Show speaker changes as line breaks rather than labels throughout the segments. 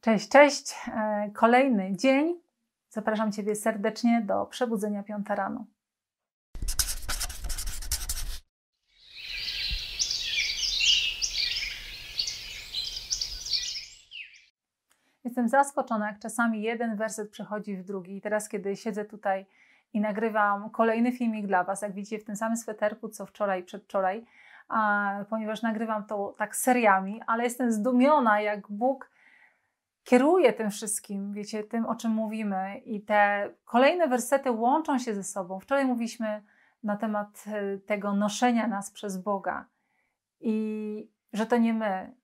Cześć, cześć. E, kolejny dzień. Zapraszam Ciebie serdecznie do przebudzenia piąta rano. Jestem zaskoczona, jak czasami jeden werset przechodzi w drugi. I teraz, kiedy siedzę tutaj i nagrywam kolejny filmik dla Was, jak widzicie, w tym samym sweterku co wczoraj, przedwczoraj, a, ponieważ nagrywam to tak seriami, ale jestem zdumiona, jak Bóg kieruje tym wszystkim, wiecie, tym o czym mówimy i te kolejne wersety łączą się ze sobą. Wczoraj mówiliśmy na temat y, tego noszenia nas przez Boga i że to nie my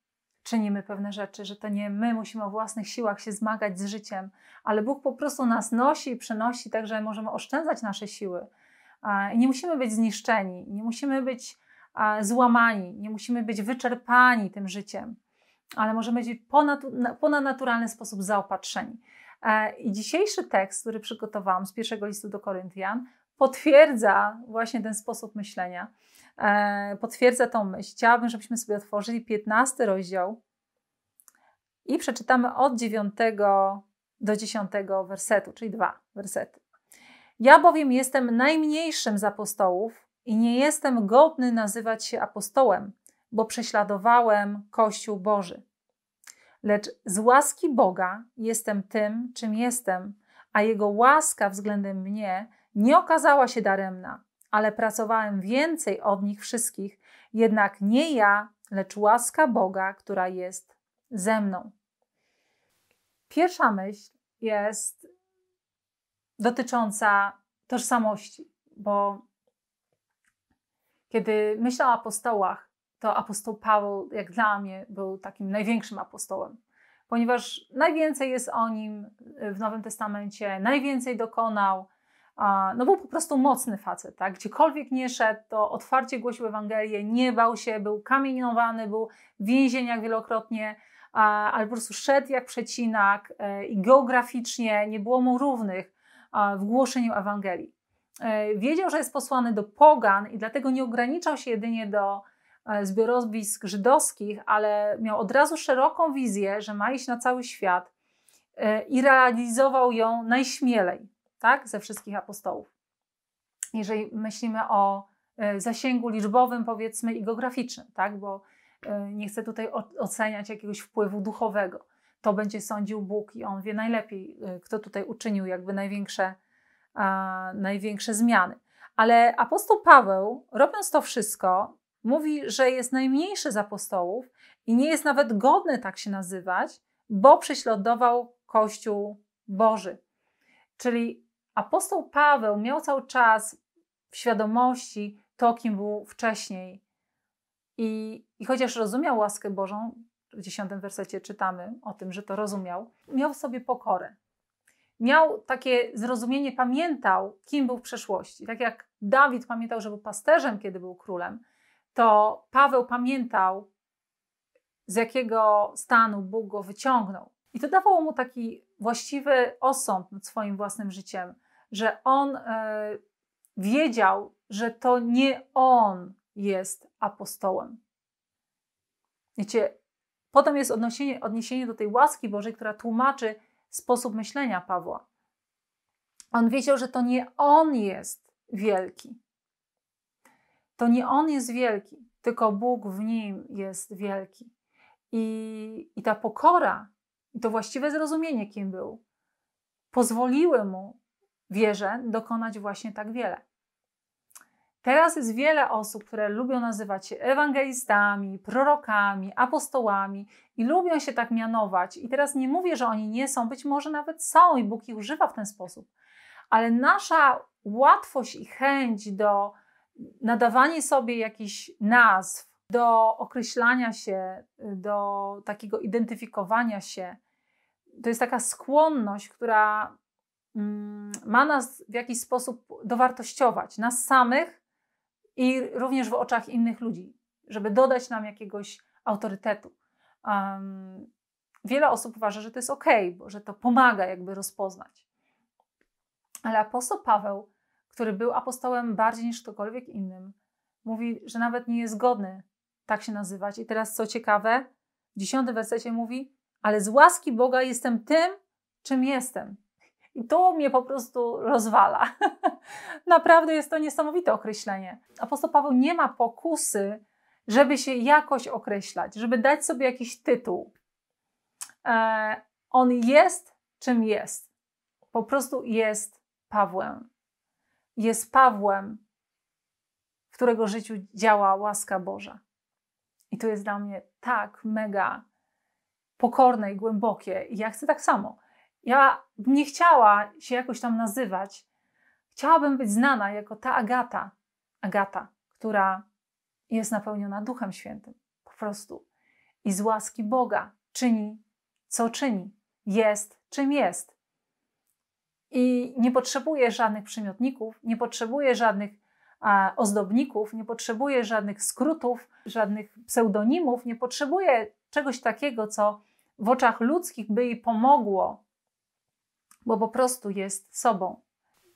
czynimy pewne rzeczy, że to nie my musimy o własnych siłach się zmagać z życiem, ale Bóg po prostu nas nosi i przenosi tak, że możemy oszczędzać nasze siły. I nie musimy być zniszczeni, nie musimy być złamani, nie musimy być wyczerpani tym życiem ale możemy być ponad, naturalny sposób zaopatrzeni. E, I dzisiejszy tekst, który przygotowałam z pierwszego listu do Koryntian, potwierdza właśnie ten sposób myślenia, e, potwierdza tą myśl. Chciałabym, żebyśmy sobie otworzyli 15 rozdział i przeczytamy od 9 do 10 wersetu, czyli dwa wersety. Ja bowiem jestem najmniejszym z apostołów i nie jestem godny nazywać się apostołem, bo prześladowałem Kościół Boży. Lecz z łaski Boga jestem tym, czym jestem, a Jego łaska względem mnie nie okazała się daremna, ale pracowałem więcej od nich wszystkich, jednak nie ja, lecz łaska Boga, która jest ze mną. Pierwsza myśl jest dotycząca tożsamości, bo kiedy myślę o apostołach, to apostoł Paweł, jak dla mnie, był takim największym apostołem, ponieważ najwięcej jest o nim y, w Nowym Testamencie, najwięcej dokonał. No był po prostu mocny facet, tak? Gdziekolwiek nie szedł, to otwarcie głosił Ewangelię, nie bał się, był kamienowany, był w więzieniach wielokrotnie, ale po prostu szedł jak przecinak e, i geograficznie nie było mu równych w głoszeniu Ewangelii. E, wiedział, że jest posłany do pogan i dlatego nie ograniczał się jedynie do E, zbiorowisk żydowskich, ale miał od razu szeroką wizję, że ma iść na cały świat e, i realizował ją najśmielej, tak, ze wszystkich apostołów. Jeżeli myślimy o e, zasięgu liczbowym, powiedzmy, i geograficznym, tak, bo nie chcę tutaj oceniać jakiegoś wpływu duchowego. To będzie sądził Bóg i on wie najlepiej, kto tutaj uczynił jakby największe, a, największe zmiany. Ale apostoł Paweł, robiąc to wszystko, mówi, że jest najmniejszy z apostołów i nie jest nawet godny tak się nazywać, bo prześladował Kościół Boży. Czyli apostoł Paweł miał cały czas w świadomości to, kim był wcześniej. I, I, chociaż rozumiał łaskę Bożą, w dziesiątym wersecie czytamy o tym, że to rozumiał, miał w sobie pokorę. Miał takie zrozumienie, pamiętał, kim był w przeszłości. Tak jak Dawid pamiętał, że był pasterzem, kiedy był królem, to Paweł pamiętał, z jakiego stanu Bóg go wyciągnął. I to dawało mu taki właściwy osąd nad swoim własnym życiem, że on y, wiedział, że to nie on jest apostołem. Wiecie, potem jest odniesienie, odniesienie do tej łaski Bożej, która tłumaczy sposób myślenia Pawła. On wiedział, że to nie on jest wielki, to nie on jest wielki, tylko Bóg w nim jest wielki. I, i ta pokora, i to właściwe zrozumienie, kim był, pozwoliły mu, wierzę, dokonać właśnie tak wiele. Teraz jest wiele osób, które lubią nazywać się ewangelistami, prorokami, apostołami i lubią się tak mianować. I teraz nie mówię, że oni nie są, być może nawet są i Bóg ich używa w ten sposób, ale nasza łatwość i chęć do nadawanie sobie jakichś nazw do określania się, do takiego identyfikowania się, to jest taka skłonność, która mm, ma nas w jakiś sposób dowartościować, nas samych i również w oczach innych ludzi, żeby dodać nam jakiegoś autorytetu. Um, wiele osób uważa, że to jest ok, bo że to pomaga jakby rozpoznać. Ale apostoł Paweł który był apostołem bardziej niż ktokolwiek innym. Mówi, że nawet nie jest godny tak się nazywać. I teraz co ciekawe, w dziesiątym wersecie mówi, ale z łaski Boga jestem tym, czym jestem. I to mnie po prostu rozwala. Naprawdę jest to niesamowite określenie. Apostoł Paweł nie ma pokusy, żeby się jakoś określać, żeby dać sobie jakiś tytuł. E, on jest czym jest. Po prostu jest Pawłem jest Pawłem, w którego życiu działa łaska Boża. I to jest dla mnie tak mega pokorne i głębokie. I ja chcę tak samo. Ja bym nie chciała się jakoś tam nazywać. Chciałabym być znana jako ta Agata, Agata, która jest napełniona Duchem Świętym, po prostu. I z łaski Boga czyni, co czyni, jest, czym jest i nie potrzebuje żadnych przymiotników, nie potrzebuje żadnych a, ozdobników, nie potrzebuje żadnych skrótów, żadnych pseudonimów, nie potrzebuje czegoś takiego, co w oczach ludzkich by jej pomogło, bo po prostu jest sobą.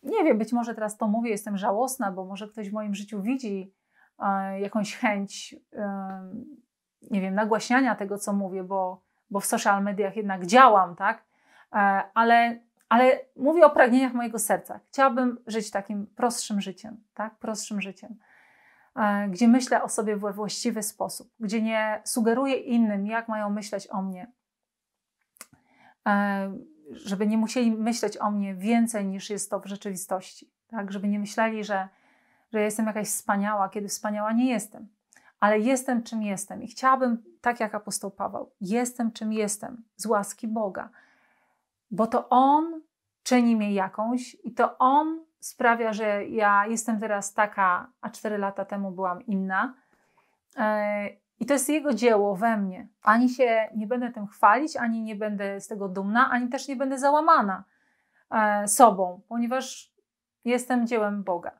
Nie wiem, być może teraz to mówię, jestem żałosna, bo może ktoś w moim życiu widzi e, jakąś chęć, e, nie wiem, nagłaśniania tego, co mówię, bo, bo w social mediach jednak działam, tak? E, ale ale mówię o pragnieniach mojego serca. Chciałabym żyć takim prostszym życiem, tak? Prostszym życiem, e, gdzie myślę o sobie we właściwy sposób, gdzie nie sugeruję innym, jak mają myśleć o mnie, e, żeby nie musieli myśleć o mnie więcej niż jest to w rzeczywistości, tak? Żeby nie myśleli, że, że ja jestem jakaś wspaniała, kiedy wspaniała nie jestem. Ale jestem czym jestem i chciałabym, tak jak apostoł Paweł, jestem czym jestem, z łaski Boga bo to on czyni mnie jakąś i to on sprawia, że ja jestem teraz taka, a cztery lata temu byłam inna. E, I to jest jego dzieło we mnie. Ani się nie będę tym chwalić, ani nie będę z tego dumna, ani też nie będę załamana e, sobą, ponieważ jestem dziełem Boga.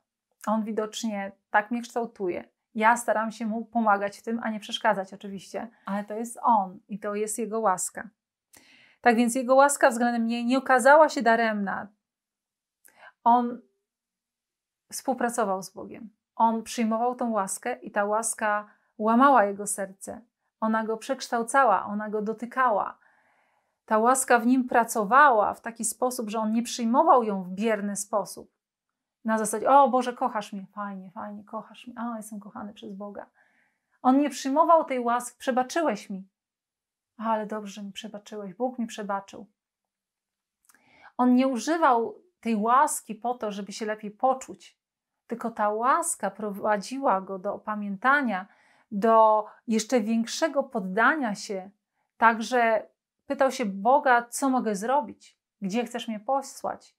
On widocznie tak mnie kształtuje. Ja staram się mu pomagać w tym, a nie przeszkadzać oczywiście, ale to jest on i to jest jego łaska. Tak więc Jego łaska względem mnie nie okazała się daremna. On współpracował z Bogiem. On przyjmował tą łaskę i ta łaska łamała jego serce. Ona go przekształcała, ona go dotykała. Ta łaska w nim pracowała w taki sposób, że on nie przyjmował ją w bierny sposób. Na zasadzie, o Boże, kochasz mnie, fajnie, fajnie, kochasz mnie, a jestem kochany przez Boga. On nie przyjmował tej łaski, przebaczyłeś mi, ale dobrze, że mi przebaczyłeś, Bóg mi przebaczył. On nie używał tej łaski po to, żeby się lepiej poczuć, tylko ta łaska prowadziła go do opamiętania, do jeszcze większego poddania się. Także pytał się Boga, co mogę zrobić, gdzie chcesz mnie posłać,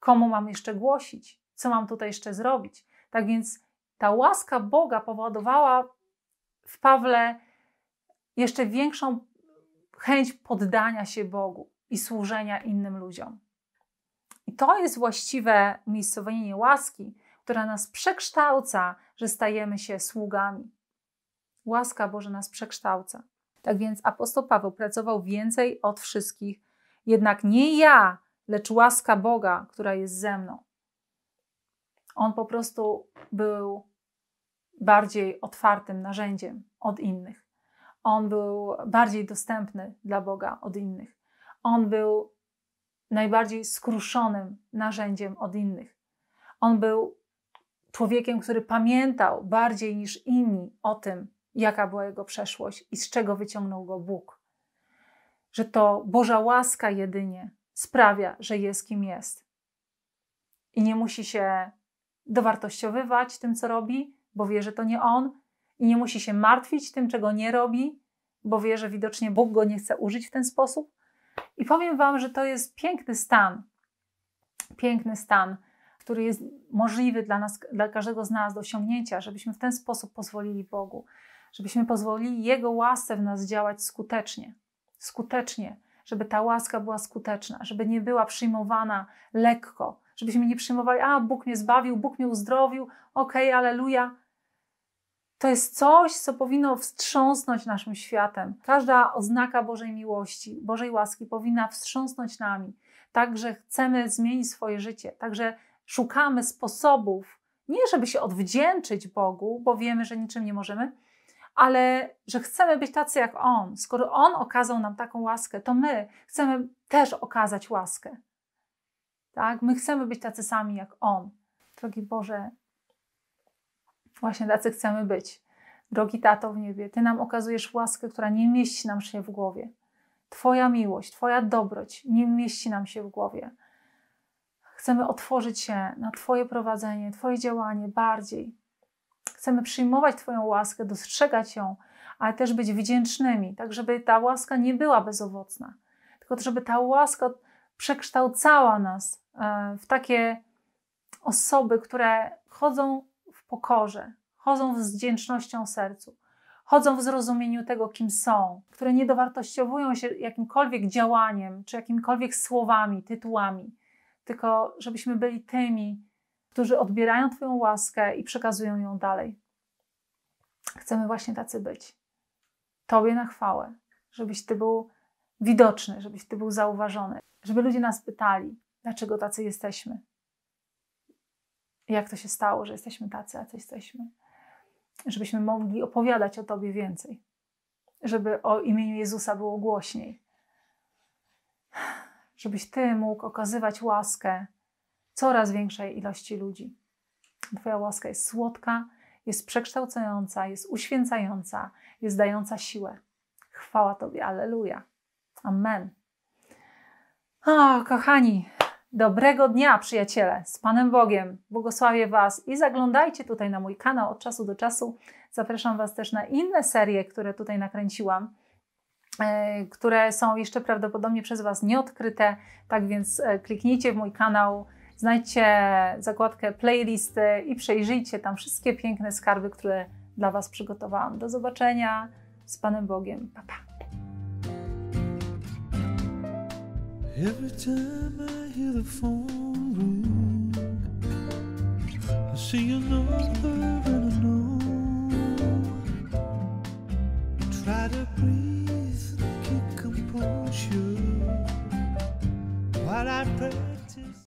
komu mam jeszcze głosić, co mam tutaj jeszcze zrobić. Tak więc ta łaska Boga powodowała w Pawle jeszcze większą chęć poddania się Bogu i służenia innym ludziom. I to jest właściwe umiejscowienie łaski, która nas przekształca, że stajemy się sługami. Łaska Boże nas przekształca. Tak więc apostoł Paweł pracował więcej od wszystkich, jednak nie ja, lecz łaska Boga, która jest ze mną. On po prostu był bardziej otwartym narzędziem od innych. On był bardziej dostępny dla Boga od innych. On był najbardziej skruszonym narzędziem od innych. On był człowiekiem, który pamiętał bardziej niż inni o tym, jaka była jego przeszłość i z czego wyciągnął go Bóg. Że to Boża łaska jedynie sprawia, że jest kim jest. I nie musi się dowartościowywać tym, co robi, bo wie, że to nie on, i nie musi się martwić tym, czego nie robi, bo wie, że widocznie Bóg go nie chce użyć w ten sposób. I powiem Wam, że to jest piękny stan, piękny stan, który jest możliwy dla nas, dla każdego z nas do osiągnięcia, żebyśmy w ten sposób pozwolili Bogu, żebyśmy pozwolili Jego łasce w nas działać skutecznie, skutecznie, żeby ta łaska była skuteczna, żeby nie była przyjmowana lekko, żebyśmy nie przyjmowali, a Bóg mnie zbawił, Bóg mnie uzdrowił, okej, okay, aleluja, to jest coś, co powinno wstrząsnąć naszym światem. Każda oznaka Bożej miłości, Bożej łaski powinna wstrząsnąć nami. Także chcemy zmienić swoje życie, także szukamy sposobów, nie żeby się odwdzięczyć Bogu, bo wiemy, że niczym nie możemy, ale że chcemy być tacy jak On. Skoro On okazał nam taką łaskę, to my chcemy też okazać łaskę. Tak? My chcemy być tacy sami jak On. Drogi Boże, Właśnie tacy chcemy być. Drogi Tato w niebie, Ty nam okazujesz łaskę, która nie mieści nam się w głowie. Twoja miłość, Twoja dobroć nie mieści nam się w głowie. Chcemy otworzyć się na Twoje prowadzenie, Twoje działanie bardziej. Chcemy przyjmować Twoją łaskę, dostrzegać ją, ale też być wdzięcznymi, tak żeby ta łaska nie była bezowocna, tylko żeby ta łaska przekształcała nas e, w takie osoby, które chodzą pokorze, chodzą z wdzięcznością sercu, chodzą w zrozumieniu tego, kim są, które nie dowartościowują się jakimkolwiek działaniem czy jakimkolwiek słowami, tytułami, tylko żebyśmy byli tymi, którzy odbierają Twoją łaskę i przekazują ją dalej. Chcemy właśnie tacy być. Tobie na chwałę, żebyś Ty był widoczny, żebyś Ty był zauważony, żeby ludzie nas pytali, dlaczego tacy jesteśmy jak to się stało, że jesteśmy tacy, a co jesteśmy. Żebyśmy mogli opowiadać o Tobie więcej. Żeby o imieniu Jezusa było głośniej. Żebyś Ty mógł okazywać łaskę coraz większej ilości ludzi. Twoja łaska jest słodka, jest przekształcająca, jest uświęcająca, jest dająca siłę. Chwała Tobie, Alleluja. Amen. O, kochani, Dobrego dnia, przyjaciele, z Panem Bogiem. Błogosławię Was i zaglądajcie tutaj na mój kanał od czasu do czasu. Zapraszam Was też na inne serie, które tutaj nakręciłam, e, które są jeszcze prawdopodobnie przez Was nieodkryte. Tak więc e, kliknijcie w mój kanał, znajdźcie zakładkę playlisty i przejrzyjcie tam wszystkie piękne skarby, które dla Was przygotowałam. Do zobaczenia z Panem Bogiem. Pa, pa. Every time I hear the phone ring, I see another and I know. try to breathe, and keep composure while I pray.